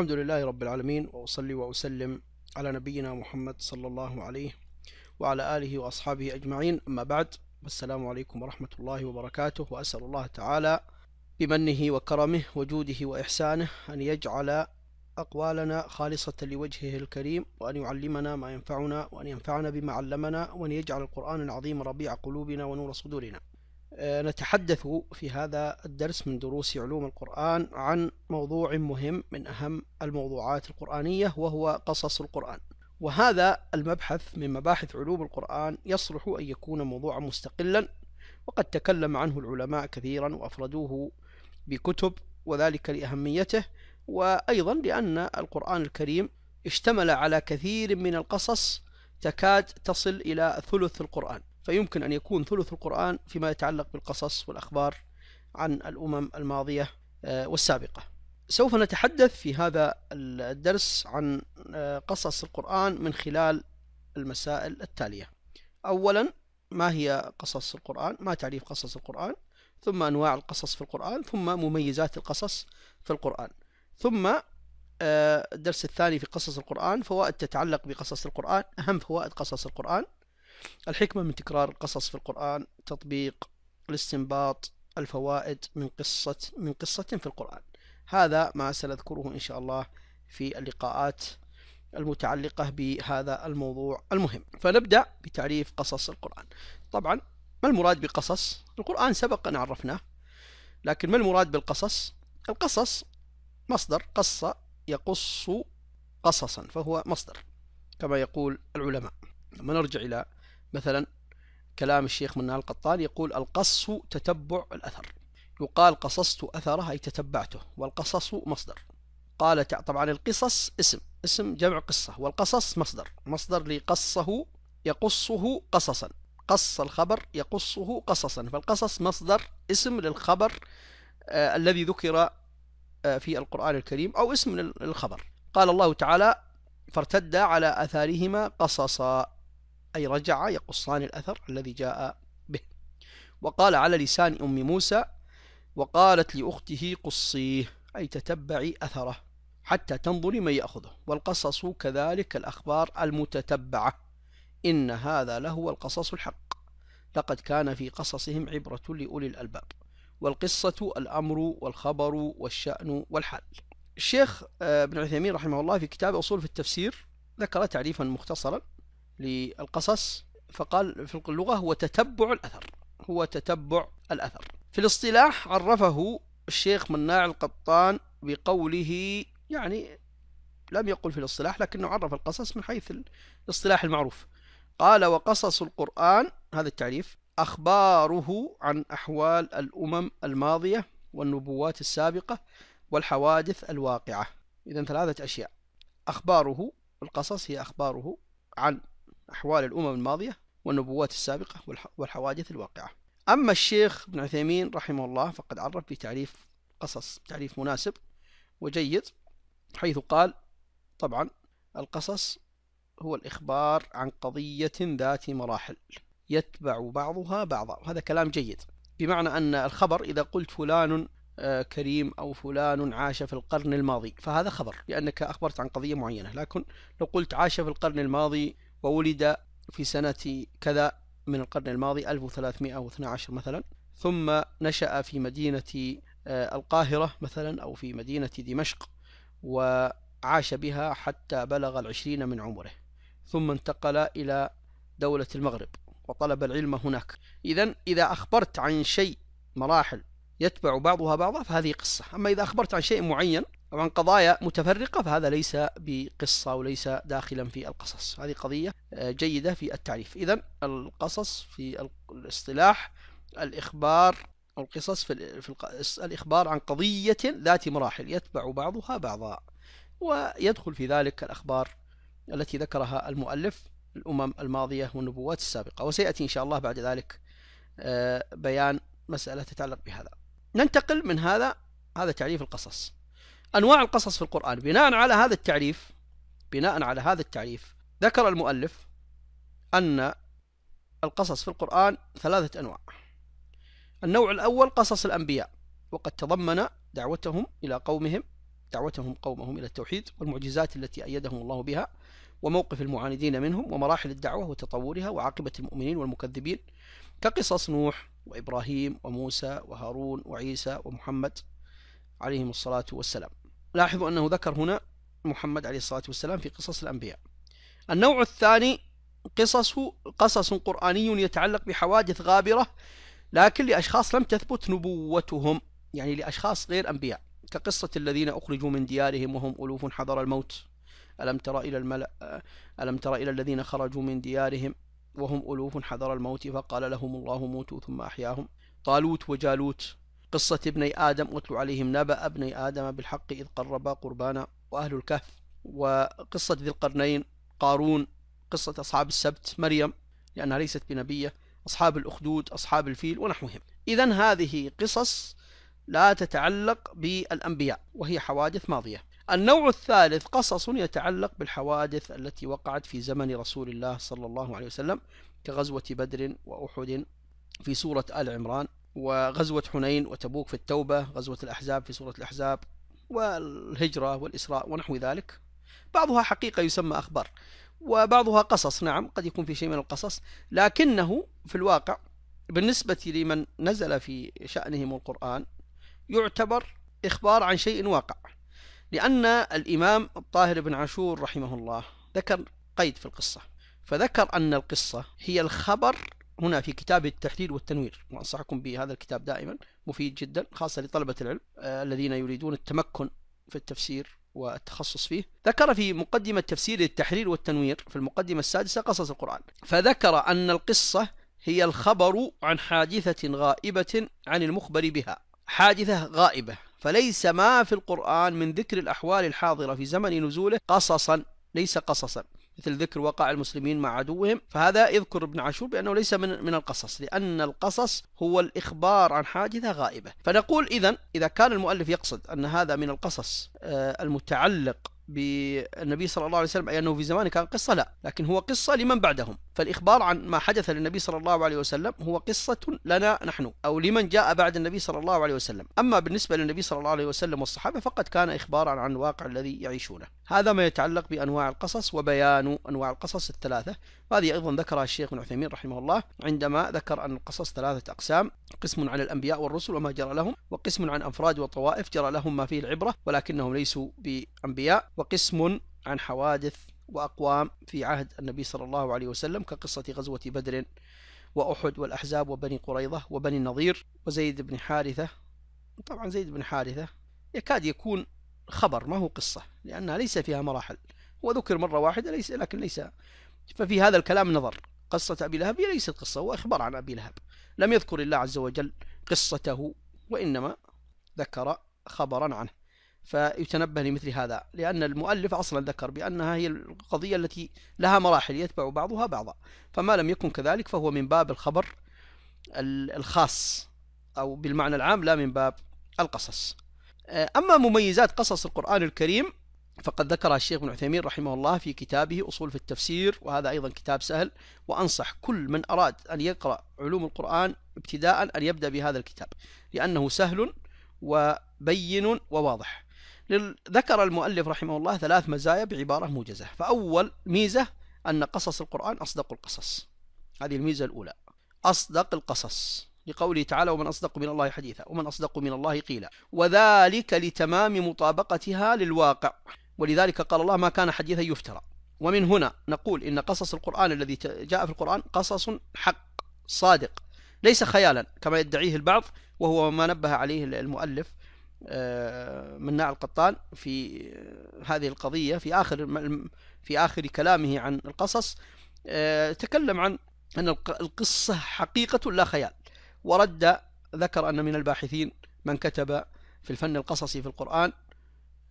الحمد لله رب العالمين وأصلي وأسلم على نبينا محمد صلى الله عليه وعلى آله وأصحابه أجمعين أما بعد والسلام عليكم ورحمة الله وبركاته وأسأل الله تعالى بمنه وكرمه وجوده وإحسانه أن يجعل أقوالنا خالصة لوجهه الكريم وأن يعلمنا ما ينفعنا وأن ينفعنا بما علمنا وأن يجعل القرآن العظيم ربيع قلوبنا ونور صدورنا آه، نتحدث في هذا الدرس من دروس علوم القرآن عن موضوع مهم من أهم الموضوعات القرآنية وهو قصص القرآن وهذا المبحث من مباحث علوم القرآن يصلح أن يكون موضوعا مستقلا وقد تكلم عنه العلماء كثيرا وأفردوه بكتب وذلك لأهميته وأيضا لأن القرآن الكريم اشتمل على كثير من القصص تكاد تصل إلى ثلث القرآن فيمكن أن يكون ثلث القرآن فيما يتعلق بالقصص والأخبار عن الأمم الماضية آه، والسابقة سوف نتحدث في هذا الدرس عن آه، قصص القرآن من خلال المسائل التالية أولا ما هي قصص القرآن ما تعريف قصص القرآن ثم أنواع القصص في القرآن ثم مميزات القصص في القرآن ثم آه، الدرس الثاني في قصص القرآن فوائد تتعلق بقصص القرآن أهم فوائد قصص القرآن الحكمة من تكرار القصص في القرآن تطبيق الاستنباط الفوائد من قصة من قصة في القرآن هذا ما سنذكره إن شاء الله في اللقاءات المتعلقة بهذا الموضوع المهم فنبدأ بتعريف قصص القرآن طبعا ما المراد بقصص القرآن سبق أن عرفناه لكن ما المراد بالقصص القصص مصدر قص يقص قصصا فهو مصدر كما يقول العلماء لما نرجع إلى مثلا كلام الشيخ منال القطان يقول القص تتبع الأثر يقال قصصت أثره أي تتبعته والقصص مصدر قال طبعا القصص اسم اسم جمع قصة والقصص مصدر مصدر لقصه يقصه قصصا قص الخبر يقصه قصصا فالقصص مصدر اسم للخبر آه الذي ذكر آه في القرآن الكريم أو اسم للخبر قال الله تعالى فارتدا على أثارهما قصصا أي رجع يقصان الأثر الذي جاء به وقال على لسان أم موسى وقالت لأخته قصيه أي تتبعي أثره حتى تنظري من يأخذه والقصص كذلك الأخبار المتتبعة إن هذا لهو القصص الحق لقد كان في قصصهم عبرة لأولي الألباب والقصة الأمر والخبر والشأن والحال الشيخ آه، ابن عثيمين رحمه الله في كتاب أصول في التفسير ذكر تعريفا مختصرا للقصص فقال في اللغة هو تتبع الأثر هو تتبع الأثر في الاصطلاح عرفه الشيخ مناع القطان بقوله يعني لم يقل في الاصطلاح لكنه عرف القصص من حيث الاصطلاح المعروف قال وقصص القرآن هذا التعريف أخباره عن أحوال الأمم الماضية والنبوات السابقة والحوادث الواقعة إذا ثلاثة أشياء أخباره القصص هي أخباره عن أحوال الأمم الماضية والنبوات السابقة والحوادث الواقعة أما الشيخ ابن عثيمين رحمه الله فقد عرف بتعريف قصص تعريف مناسب وجيد حيث قال طبعا القصص هو الإخبار عن قضية ذات مراحل يتبع بعضها بعضا وهذا كلام جيد بمعنى أن الخبر إذا قلت فلان آه، كريم أو فلان عاش في القرن الماضي فهذا خبر لأنك أخبرت عن قضية معينة لكن لو قلت عاش في القرن الماضي وولد في سنة كذا من القرن الماضي 1312 مثلا ثم نشأ في مدينة آه، القاهرة مثلا أو في مدينة دمشق وعاش بها حتى بلغ العشرين من عمره ثم انتقل إلى دولة المغرب وطلب العلم هناك إذا إذا أخبرت عن شيء مراحل يتبع بعضها بعضا فهذه قصة أما إذا أخبرت عن شيء معين أو عن قضايا متفرقة فهذا ليس بقصة وليس داخلا في القصص هذه قضية آه، جيدة في التعريف إذا القصص في الاصطلاح الإخبار أو القصص في, في الإخبار عن قضية ذات مراحل يتبع بعضها بعضا ويدخل في ذلك الأخبار التي ذكرها المؤلف الأمم الماضية والنبوات السابقة وسيأتي إن شاء الله بعد ذلك آه، بيان مسألة تتعلق بهذا ننتقل من هذا هذا تعريف القصص أنواع القصص في القرآن بناء على هذا التعريف بناء على هذا التعريف ذكر المؤلف أن القصص في القرآن ثلاثة أنواع النوع الأول قصص الأنبياء وقد تضمن دعوتهم إلى قومهم دعوتهم قومهم إلى التوحيد والمعجزات التي أيدهم الله بها وموقف المعاندين منهم ومراحل الدعوة وتطورها وعاقبة المؤمنين والمكذبين كقصص نوح وإبراهيم وموسى وهارون وعيسى ومحمد عليهم الصلاة والسلام لاحظوا أنه ذكر هنا محمد عليه الصلاة والسلام في قصص الأنبياء النوع الثاني قصص قصص قرآني يتعلق بحوادث غابرة لكن لأشخاص لم تثبت نبوتهم يعني لأشخاص غير أنبياء كقصة الذين أخرجوا من ديارهم وهم ألوف حضر الموت ألم ترى إلى الملأ ألم ترى إلى الذين خرجوا من ديارهم وهم ألوف حذر الموت فقال لهم الله موتوا ثم أحياهم طالوت وجالوت قصة ابني آدم أتلو عليهم نبأ ابني آدم بالحق إذ قربا قربانا وأهل الكهف وقصة ذي القرنين قارون قصة أصحاب السبت مريم لأنها ليست بنبية أصحاب الأخدود أصحاب الفيل ونحوهم إذا هذه قصص لا تتعلق بالأنبياء وهي حوادث ماضية النوع الثالث قصص يتعلق بالحوادث التي وقعت في زمن رسول الله صلى الله عليه وسلم كغزوة بدر وأحد في سورة آل عمران وغزوة حنين وتبوك في التوبة غزوة الأحزاب في سورة الأحزاب والهجرة والإسراء ونحو ذلك بعضها حقيقة يسمى أخبار وبعضها قصص نعم قد يكون في شيء من القصص لكنه في الواقع بالنسبة لمن نزل في شأنهم القرآن يعتبر إخبار عن شيء واقع لأن الإمام الطاهر بن عاشور رحمه الله ذكر قيد في القصة فذكر أن القصة هي الخبر هنا في كتاب التحرير والتنوير وأنصحكم بهذا الكتاب دائما مفيد جدا خاصة لطلبة العلم آه، الذين يريدون التمكن في التفسير والتخصص فيه ذكر في مقدمة تفسير التحرير والتنوير في المقدمة السادسة قصص القرآن فذكر أن القصة هي الخبر عن حادثة غائبة عن المخبر بها حادثة غائبة فليس ما في القرآن من ذكر الأحوال الحاضرة في زمن نزوله قصصا ليس قصصا مثل ذكر وقع المسلمين مع عدوهم فهذا يذكر ابن عاشور بأنه ليس من من القصص لأن القصص هو الإخبار عن حادثة غائبة فنقول إذا إذا كان المؤلف يقصد أن هذا من القصص آه، المتعلق بالنبي صلى الله عليه وسلم أي أنه في زمانه كان قصة لا لكن هو قصة لمن بعدهم فالإخبار عن ما حدث للنبي صلى الله عليه وسلم هو قصة لنا نحن أو لمن جاء بعد النبي صلى الله عليه وسلم أما بالنسبة للنبي صلى الله عليه وسلم والصحابة فقد كان إخبارا عن الواقع الذي يعيشونه هذا ما يتعلق بأنواع القصص وبيان أنواع القصص الثلاثة وهذه أيضا ذكرها الشيخ ابن عثيمين رحمه الله عندما ذكر أن القصص ثلاثة أقسام قسم عن الأنبياء والرسل وما جرى لهم وقسم عن أفراد وطوائف جرى لهم ما فيه العبرة ولكنهم ليسوا بأنبياء وقسم عن حوادث وأقوام في عهد النبي صلى الله عليه وسلم كقصة غزوة بدر وأحد والأحزاب وبني قريظة وبني النضير وزيد بن حارثة طبعا زيد بن حارثة يكاد يكون خبر ما هو قصة لأنها ليس فيها مراحل هو ذكر مرة واحدة ليس لكن ليس ففي هذا الكلام نظر قصة أبي لهب هي ليست قصة هو إخبار عن أبي لهب لم يذكر الله عز وجل قصته وإنما ذكر خبرا عنه فيتنبه لمثل هذا لأن المؤلف أصلا ذكر بأنها هي القضية التي لها مراحل يتبع بعضها بعضا فما لم يكن كذلك فهو من باب الخبر الخاص أو بالمعنى العام لا من باب القصص آه، أما مميزات قصص القرآن الكريم فقد ذكرها الشيخ ابن عثيمين رحمه الله في كتابه أصول في التفسير وهذا أيضا كتاب سهل وأنصح كل من أراد أن يقرأ علوم القرآن ابتداء أن يبدأ بهذا الكتاب لأنه سهل وبين وواضح ذكر المؤلف رحمه الله ثلاث مزايا بعبارة موجزة فأول ميزة أن قصص القرآن أصدق القصص هذه الميزة الأولى أصدق القصص لقوله تعالى ومن أصدق من الله حديثا ومن أصدق من الله قيلا وذلك لتمام مطابقتها للواقع ولذلك قال الله ما كان حديثا يفترى ومن هنا نقول إن قصص القرآن الذي جاء في القرآن قصص حق صادق ليس خيالا كما يدعيه البعض وهو ما نبه عليه المؤلف آه، مناع القطان في هذه القضية في آخر في آخر كلامه عن القصص آه، تكلم عن أن القصة حقيقة لا خيال ورد ذكر أن من الباحثين من كتب في الفن القصصي في القرآن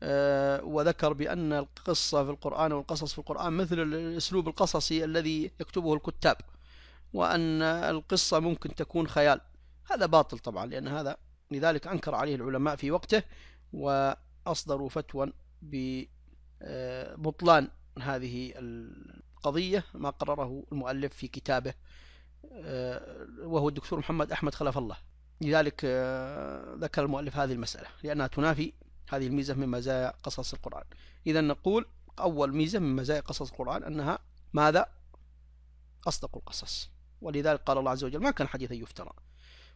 آه، وذكر بأن القصة في القرآن والقصص في القرآن مثل الأسلوب القصصي الذي يكتبه الكتاب وأن القصة ممكن تكون خيال هذا باطل طبعا لأن هذا لذلك أنكر عليه العلماء في وقته وأصدروا فتوى ببطلان آه، هذه القضية ما قرره المؤلف في كتابه آه، وهو الدكتور محمد أحمد خلف الله لذلك آه، ذكر المؤلف هذه المسألة لأنها تنافي هذه الميزة من مزايا قصص القرآن إذا نقول أول ميزة من مزايا قصص القرآن أنها ماذا أصدق القصص ولذلك قال الله عز وجل ما كان حديثا يفترى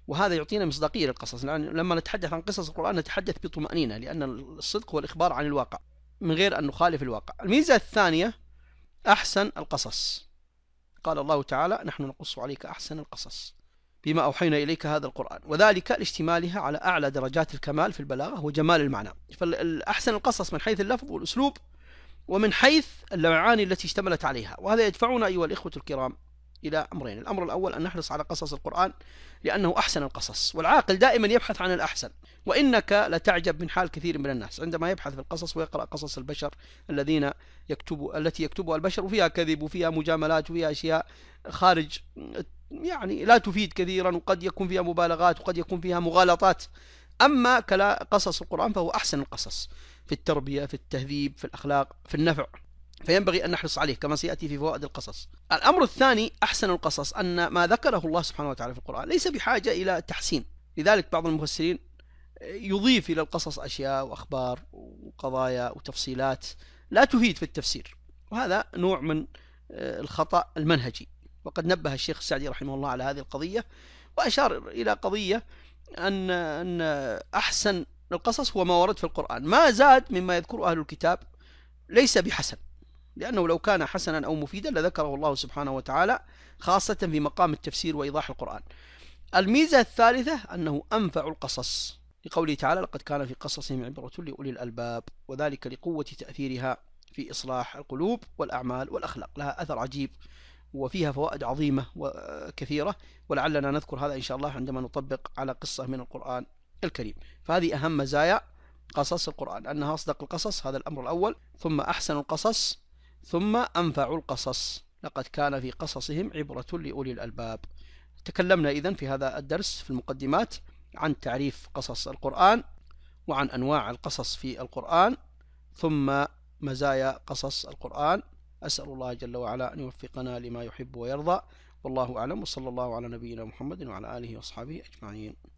وهذا يعطينا مصداقية للقصص لأن لما نتحدث عن قصص القرآن نتحدث بطمأنينة لأن الصدق هو الإخبار عن الواقع من غير أن نخالف الواقع الميزة الثانية أحسن القصص قال الله تعالى نحن نقص عليك أحسن القصص بما أوحينا إليك هذا القرآن وذلك لاشتمالها على أعلى درجات الكمال في البلاغة وجمال المعنى فالأحسن القصص من حيث اللفظ والأسلوب ومن حيث المعاني التي اشتملت عليها وهذا يدفعنا أيها الإخوة الكرام إلى أمرين الأمر الأول أن نحرص على قصص القرآن لأنه أحسن القصص والعاقل دائما يبحث عن الأحسن وإنك لتعجب من حال كثير من الناس عندما يبحث في القصص ويقرأ قصص البشر الذين يكتبوا التي يكتبها البشر وفيها كذب وفيها مجاملات وفيها أشياء خارج يعني لا تفيد كثيرا وقد يكون فيها مبالغات وقد يكون فيها مغالطات أما قصص القرآن فهو أحسن القصص في التربية في التهذيب في الأخلاق في النفع فينبغي أن نحرص عليه كما سيأتي في فوائد القصص الأمر الثاني أحسن القصص أن ما ذكره الله سبحانه وتعالى في القرآن ليس بحاجة إلى تحسين لذلك بعض المفسرين يضيف إلى القصص أشياء وأخبار وقضايا وتفصيلات لا تفيد في التفسير وهذا نوع من آه، الخطأ المنهجي وقد نبه الشيخ السعدي رحمه الله على هذه القضية وأشار إلى قضية أن أن أحسن القصص هو ما ورد في القرآن ما زاد مما يذكر أهل الكتاب ليس بحسن لأنه لو كان حسنا أو مفيدا لذكره الله سبحانه وتعالى خاصة في مقام التفسير وإيضاح القرآن الميزة الثالثة أنه أنفع القصص لقوله تعالى لقد كان في قصصهم عبرة لأولي الألباب وذلك لقوة تأثيرها في إصلاح القلوب والأعمال والأخلاق لها أثر عجيب وفيها فوائد عظيمة وكثيرة ولعلنا نذكر هذا إن شاء الله عندما نطبق على قصة من القرآن الكريم فهذه أهم مزايا قصص القرآن أنها أصدق القصص هذا الأمر الأول ثم أحسن القصص ثم أنفع القصص لقد كان في قصصهم عبرة لأولي الألباب تكلمنا إذن في هذا الدرس في المقدمات عن تعريف قصص القرآن وعن أنواع القصص في القرآن ثم مزايا قصص القرآن أسأل الله جل وعلا أن يوفقنا لما يحب ويرضى والله أعلم وصلى الله على نبينا محمد وعلى آله وأصحابه أجمعين